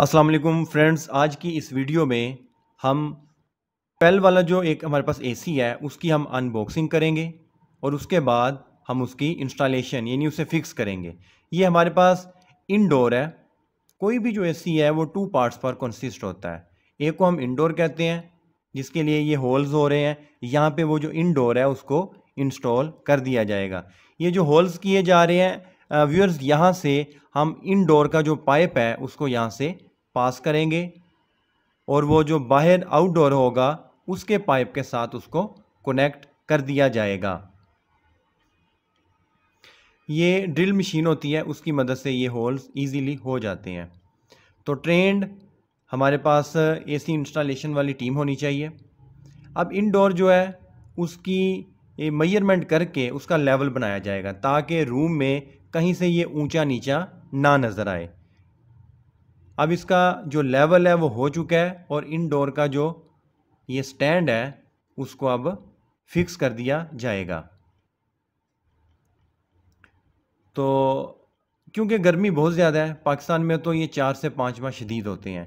अस्सलाम वालेकुम फ्रेंड्स आज की इस वीडियो में हम पेल वाला जो एक हमारे पास एसी है उसकी हम अनबॉक्सिंग करेंगे और उसके बाद हम उसकी इंस्टॉलेशन यानी उसे फ़िक्स करेंगे ये हमारे पास इनडोर है कोई भी जो एसी है वो टू पार्ट्स पर कंसिस्ट होता है एक को हम इंडोर कहते हैं जिसके लिए ये होल्स हो रहे हैं यहाँ पे वो जो इनडोर है उसको इंस्टॉल कर दिया जाएगा ये जो होल्स किए जा रहे हैं व्यूअर्स यहाँ से हम इनडोर का जो पाइप है उसको यहाँ से पास करेंगे और वो जो बाहर आउटडोर होगा उसके पाइप के साथ उसको कनेक्ट कर दिया जाएगा ये ड्रिल मशीन होती है उसकी मदद से ये होल्स इजीली हो जाते हैं तो ट्रेंड हमारे पास एसी इंस्टॉलेशन वाली टीम होनी चाहिए अब इनडोर जो है उसकी मेजरमेंट करके उसका लेवल बनाया जाएगा ताकि रूम में कहीं से ये ऊंचा नीचा ना नज़र आए अब इसका जो लेवल है वो हो चुका है और इनडोर का जो ये स्टैंड है उसको अब फिक्स कर दिया जाएगा तो क्योंकि गर्मी बहुत ज़्यादा है पाकिस्तान में तो ये चार से पाँच माह शदीद होते हैं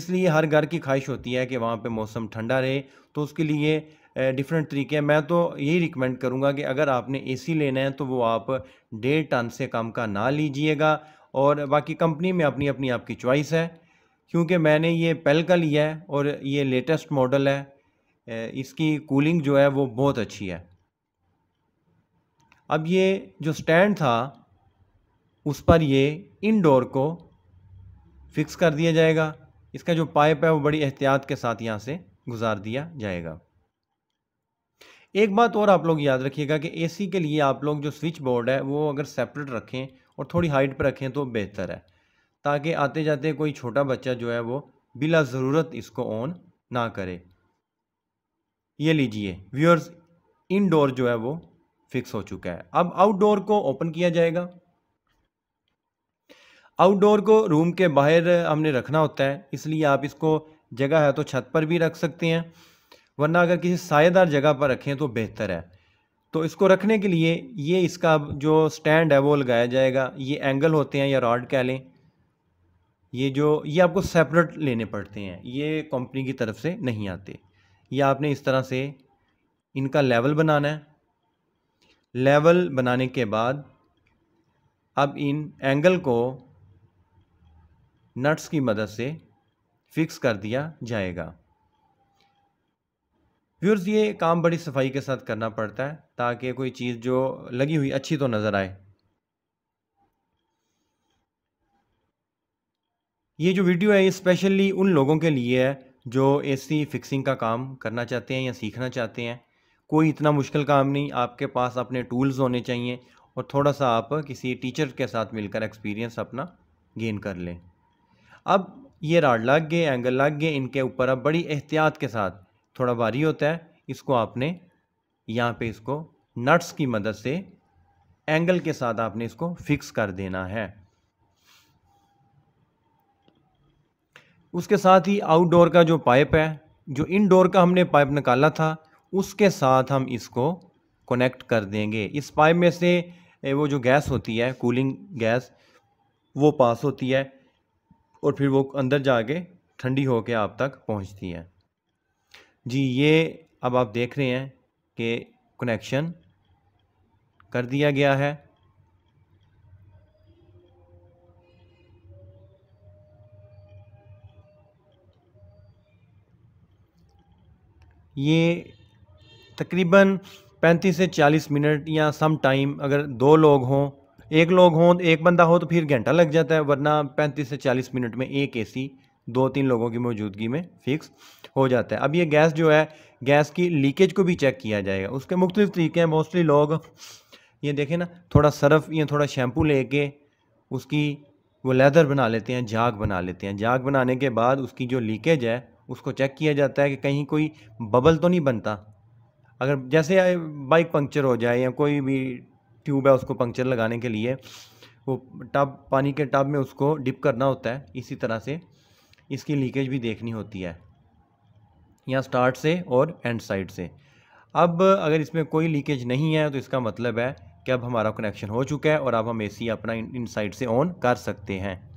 इसलिए हर घर की ख्वाहिश होती है कि वहाँ पे मौसम ठंडा रहे तो उसके लिए डिफरेंट तरीके हैं मैं तो यही रिकमेंड करूँगा कि अगर आपने एसी लेना है तो वो आप डेढ़ टन से कम का ना लीजिएगा और बाकी कंपनी में अपनी अपनी आपकी चॉइस है क्योंकि मैंने ये पहल का लिया है और ये लेटेस्ट मॉडल है इसकी कूलिंग जो है वो बहुत अच्छी है अब ये जो स्टैंड था उस पर ये इनडोर को फिक्स कर दिया जाएगा इसका जो पाइप है वो बड़ी एहतियात के साथ यहाँ से गुजार दिया जाएगा एक बात और आप लोग याद रखिएगा कि एसी के लिए आप लोग जो स्विच बोर्ड है वो अगर सेपरेट रखें और थोड़ी हाइट पर रखें तो बेहतर है ताकि आते जाते कोई छोटा बच्चा जो है वो बिला ज़रूरत इसको ऑन ना करे ये लीजिए व्यूअर्स इनडोर जो है वो फिक्स हो चुका है अब आउटडोर को ओपन किया जाएगा आउटडोर को रूम के बाहर हमने रखना होता है इसलिए आप इसको जगह है तो छत पर भी रख सकते हैं वरना अगर किसी सायेदार जगह पर रखें तो बेहतर है तो इसको रखने के लिए ये इसका जो स्टैंड है वो लगाया जाएगा ये एंगल होते हैं या रॉड कह लें ये जो ये आपको सेपरेट लेने पड़ते हैं ये कंपनी की तरफ से नहीं आते ये आपने इस तरह से इनका लेवल बनाना है लेवल बनाने के बाद अब इन एंगल को नट्स की मदद से फिक्स कर दिया जाएगा व्यूर्स ये काम बड़ी सफाई के साथ करना पड़ता है ताकि कोई चीज़ जो लगी हुई अच्छी तो नज़र आए ये जो वीडियो है ये स्पेशली उन लोगों के लिए है जो एसी फिक्सिंग का काम करना चाहते हैं या सीखना चाहते हैं कोई इतना मुश्किल काम नहीं आपके पास अपने टूल्स होने चाहिए और थोड़ा सा आप किसी टीचर के साथ मिलकर एक्सपीरियंस अपना गेन कर लें अब ये राड लग गए एंगल लग गए इनके ऊपर अब बड़ी एहतियात के साथ थोड़ा भारी होता है इसको आपने यहाँ पे इसको नट्स की मदद से एंगल के साथ आपने इसको फिक्स कर देना है उसके साथ ही आउटडोर का जो पाइप है जो इनडोर का हमने पाइप निकाला था उसके साथ हम इसको कनेक्ट कर देंगे इस पाइप में से वो जो गैस होती है कूलिंग गैस वो पास होती है और फिर वो अंदर जाके ठंडी होके आप तक पहुंचती है जी ये अब आप देख रहे हैं कि कनेक्शन कर दिया गया है ये तकरीबन 35 से 40 मिनट या सम टाइम अगर दो लोग हों एक लोग हों एक बंदा हो तो फिर घंटा लग जाता है वरना 35 से 40 मिनट में एक एसी दो तीन लोगों की मौजूदगी में फिक्स हो जाता है अब ये गैस जो है गैस की लीकेज को भी चेक किया जाएगा उसके मुख्तलिफ तरीके हैं मोस्टली लोग ये देखें ना थोड़ा सरफ या थोड़ा शैम्पू लेके उसकी वो लेदर बना लेते हैं जाग बना लेते हैं जाग बनाने के बाद उसकी जो लीकेज है उसको चेक किया जाता है कि कहीं कोई बबल तो नहीं बनता अगर जैसे बाइक पंक्चर हो जाए या कोई भी ट्यूब है उसको पंक्चर लगाने के लिए वो टब पानी के टब में उसको डिप करना होता है इसी तरह से इसकी लीकेज भी देखनी होती है यहाँ स्टार्ट से और एंड साइड से अब अगर इसमें कोई लीकेज नहीं है तो इसका मतलब है कि अब हमारा कनेक्शन हो चुका है और अब हम एसी अपना इन साइड से ऑन कर सकते हैं